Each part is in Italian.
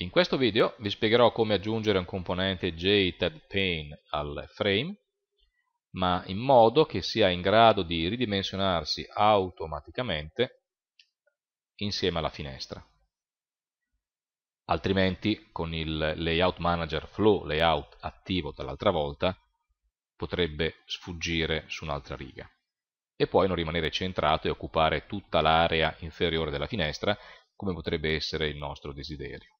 In questo video vi spiegherò come aggiungere un componente jtag al frame, ma in modo che sia in grado di ridimensionarsi automaticamente insieme alla finestra. Altrimenti, con il Layout Manager Flow Layout attivo dall'altra volta, potrebbe sfuggire su un'altra riga e poi non rimanere centrato e occupare tutta l'area inferiore della finestra come potrebbe essere il nostro desiderio.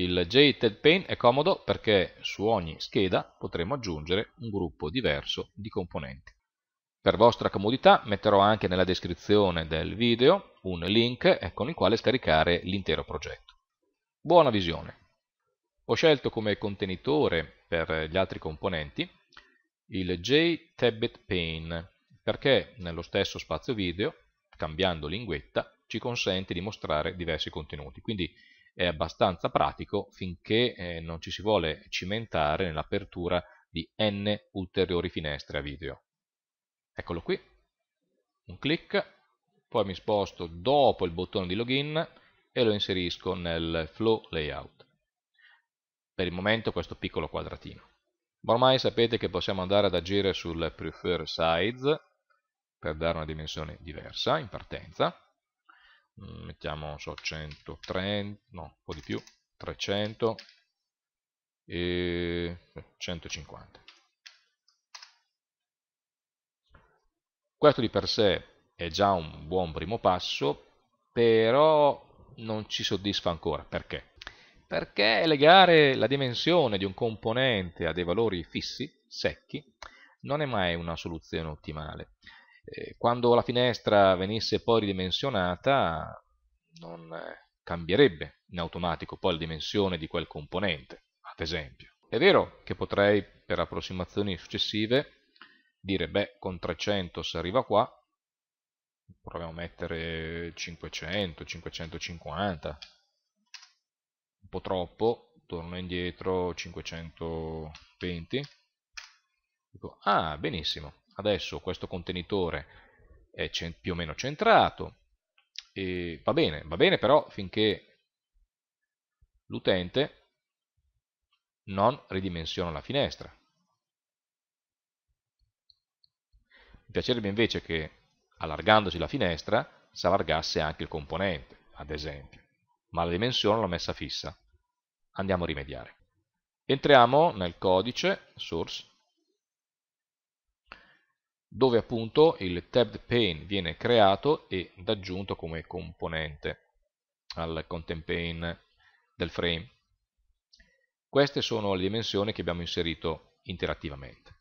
Il JTED Pane è comodo perché su ogni scheda potremo aggiungere un gruppo diverso di componenti. Per vostra comodità metterò anche nella descrizione del video un link eh, con il quale scaricare l'intero progetto. Buona visione! Ho scelto come contenitore per gli altri componenti il JTabbit Pane perché nello stesso spazio video, cambiando linguetta, ci consente di mostrare diversi contenuti. Quindi è abbastanza pratico finché eh, non ci si vuole cimentare nell'apertura di n ulteriori finestre a video. Eccolo qui, un clic, poi mi sposto dopo il bottone di login e lo inserisco nel flow layout. Per il momento questo piccolo quadratino. Ma ormai sapete che possiamo andare ad agire sul prefer size per dare una dimensione diversa in partenza Mm, mettiamo so, 130, no, un po' di più, 300 e 150. Eh, Questo di per sé è già un buon primo passo, però non ci soddisfa ancora. Perché? Perché legare la dimensione di un componente a dei valori fissi, secchi, non è mai una soluzione ottimale quando la finestra venisse poi ridimensionata non eh, cambierebbe in automatico poi la dimensione di quel componente, ad esempio. È vero che potrei per approssimazioni successive dire beh con 300 si arriva qua, proviamo a mettere 500, 550, un po' troppo, torno indietro 520, dico ah benissimo, adesso questo contenitore è più o meno centrato, e va bene, va bene però finché l'utente non ridimensiona la finestra. Mi piacerebbe invece che allargandosi la finestra si allargasse anche il componente, ad esempio, ma la dimensione l'ho messa fissa. Andiamo a rimediare. Entriamo nel codice source dove appunto il tabbed pane viene creato ed aggiunto come componente al content pane del frame. Queste sono le dimensioni che abbiamo inserito interattivamente.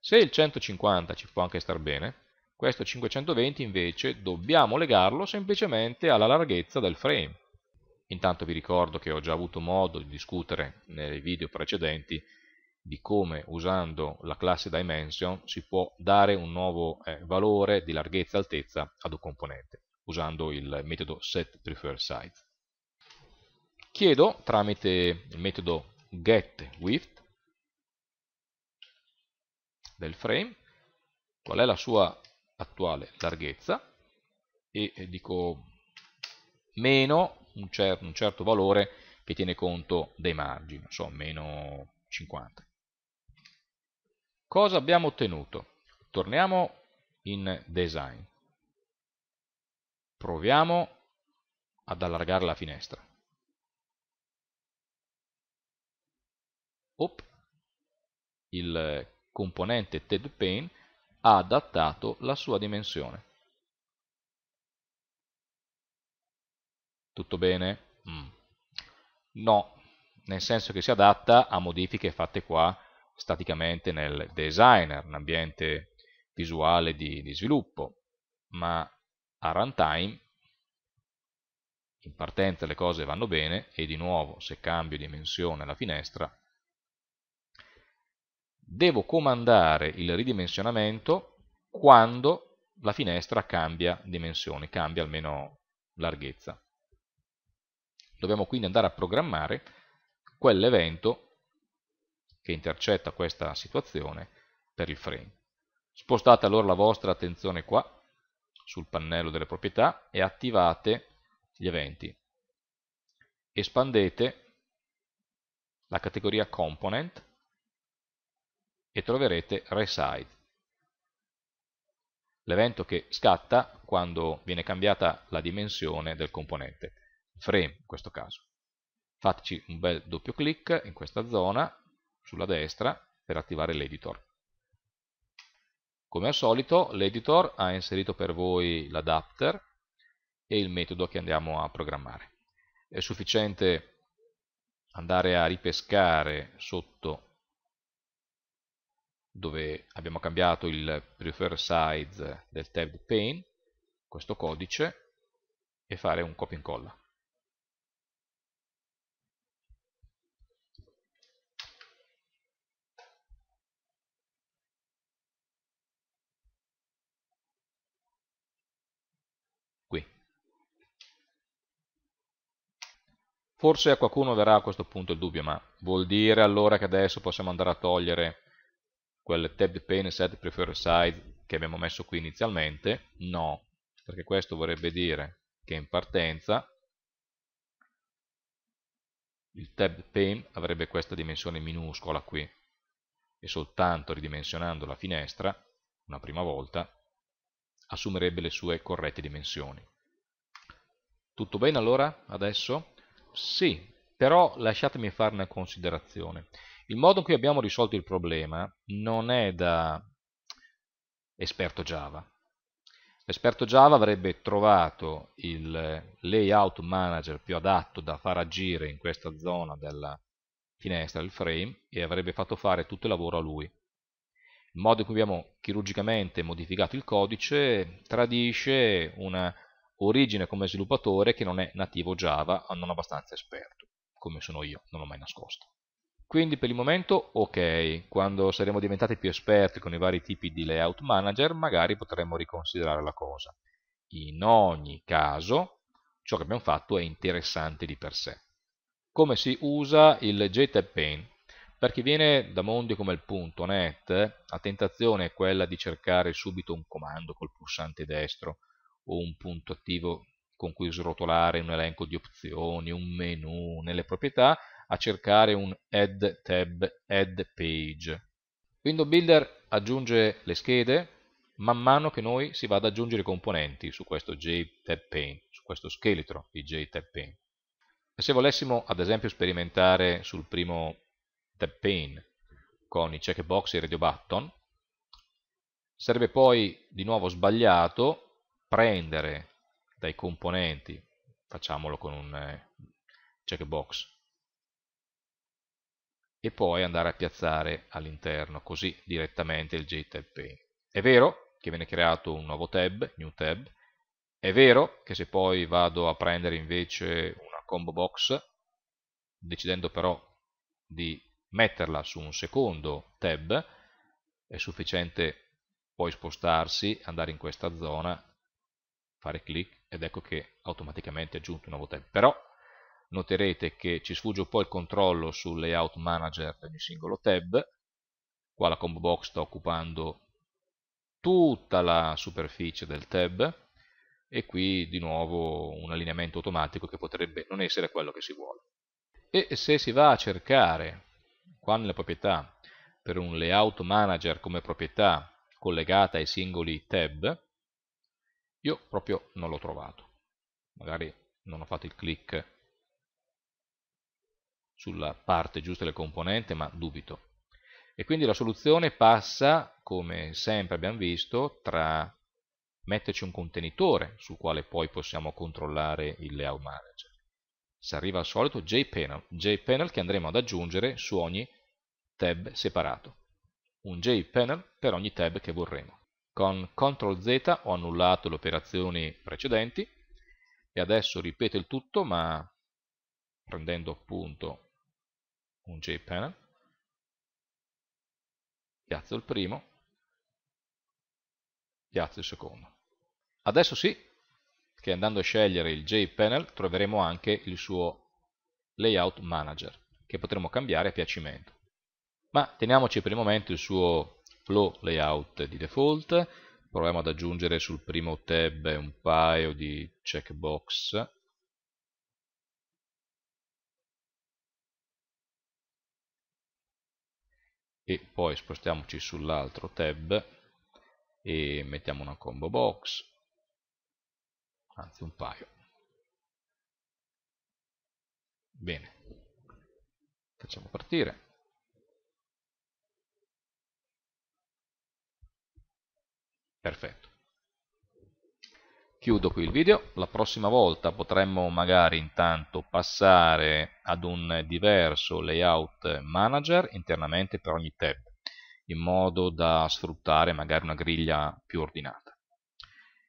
Se il 150 ci può anche star bene, questo 520 invece dobbiamo legarlo semplicemente alla larghezza del frame. Intanto vi ricordo che ho già avuto modo di discutere nei video precedenti di come usando la classe dimension si può dare un nuovo eh, valore di larghezza e altezza ad un componente usando il metodo setPreferredSize. Chiedo tramite il metodo getWidth del frame qual è la sua attuale larghezza e eh, dico meno un, cer un certo valore che tiene conto dei margini, non so, meno 50. Cosa abbiamo ottenuto? Torniamo in design. Proviamo ad allargare la finestra. Op. Il componente TED Pane ha adattato la sua dimensione. Tutto bene? Mm. No, nel senso che si adatta a modifiche fatte qua staticamente nel designer, un ambiente visuale di, di sviluppo, ma a runtime in partenza le cose vanno bene e di nuovo se cambio dimensione la finestra devo comandare il ridimensionamento quando la finestra cambia dimensione, cambia almeno larghezza. Dobbiamo quindi andare a programmare quell'evento che intercetta questa situazione per il frame. Spostate allora la vostra attenzione qua sul pannello delle proprietà e attivate gli eventi. Espandete la categoria component e troverete reside. L'evento che scatta quando viene cambiata la dimensione del componente, frame in questo caso. Fateci un bel doppio clic in questa zona sulla destra per attivare l'editor. Come al solito l'editor ha inserito per voi l'adapter e il metodo che andiamo a programmare. È sufficiente andare a ripescare sotto dove abbiamo cambiato il prefer size del tab pane, questo codice, e fare un copia e incolla. Forse a qualcuno verrà a questo punto il dubbio, ma vuol dire allora che adesso possiamo andare a togliere quel tab pane set preferred size che abbiamo messo qui inizialmente? No, perché questo vorrebbe dire che in partenza il tab pane avrebbe questa dimensione minuscola qui e soltanto ridimensionando la finestra una prima volta assumerebbe le sue corrette dimensioni. Tutto bene allora adesso? Sì, però lasciatemi fare una considerazione. Il modo in cui abbiamo risolto il problema non è da esperto Java. L'esperto Java avrebbe trovato il layout manager più adatto da far agire in questa zona della finestra, del frame, e avrebbe fatto fare tutto il lavoro a lui. Il modo in cui abbiamo chirurgicamente modificato il codice tradisce una origine come sviluppatore che non è nativo Java non abbastanza esperto, come sono io, non l'ho mai nascosto. Quindi per il momento ok, quando saremo diventati più esperti con i vari tipi di layout manager magari potremmo riconsiderare la cosa. In ogni caso ciò che abbiamo fatto è interessante di per sé. Come si usa il JTAG pane? Per chi viene da mondi come il .NET, la tentazione è quella di cercare subito un comando col pulsante destro, o un punto attivo con cui srotolare un elenco di opzioni, un menu nelle proprietà, a cercare un add tab, add page. Window Builder aggiunge le schede man mano che noi si vada ad aggiungere componenti su questo JTAG pane, su questo scheletro di JTAG pane. E se volessimo ad esempio sperimentare sul primo tab pane con i checkbox e i radio button, sarebbe poi di nuovo sbagliato prendere dai componenti, facciamolo con un eh, checkbox, e poi andare a piazzare all'interno così direttamente il JTAB pane. È vero che viene creato un nuovo tab, new tab, è vero che se poi vado a prendere invece una combo box, decidendo però di metterla su un secondo tab, è sufficiente poi spostarsi, andare in questa zona fare clic ed ecco che automaticamente è aggiunto nuovo tab. Però noterete che ci sfugge un po' il controllo sul layout manager di ogni singolo tab. Qua la combo box sta occupando tutta la superficie del tab e qui di nuovo un allineamento automatico che potrebbe non essere quello che si vuole. E se si va a cercare qua nelle proprietà per un layout manager come proprietà collegata ai singoli tab, io proprio non l'ho trovato. Magari non ho fatto il click sulla parte giusta del componente, ma dubito. E quindi la soluzione passa, come sempre abbiamo visto, tra metterci un contenitore sul quale poi possiamo controllare il layout manager. Si arriva al solito JPanel, JPanel che andremo ad aggiungere su ogni tab separato. Un JPanel per ogni tab che vorremo con CTRL Z ho annullato le operazioni precedenti e adesso ripeto il tutto ma prendendo appunto un JPanel, piazzo il primo, piazzo il secondo. Adesso sì, che andando a scegliere il JPanel troveremo anche il suo layout manager che potremo cambiare a piacimento. Ma teniamoci per il momento il suo flow layout di default, proviamo ad aggiungere sul primo tab un paio di checkbox e poi spostiamoci sull'altro tab e mettiamo una combo box anzi un paio bene facciamo partire Perfetto. Chiudo qui il video, la prossima volta potremmo magari intanto passare ad un diverso layout manager internamente per ogni tab, in modo da sfruttare magari una griglia più ordinata.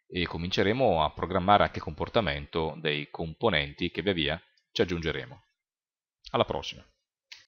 E cominceremo a programmare anche il comportamento dei componenti che via via ci aggiungeremo. Alla prossima!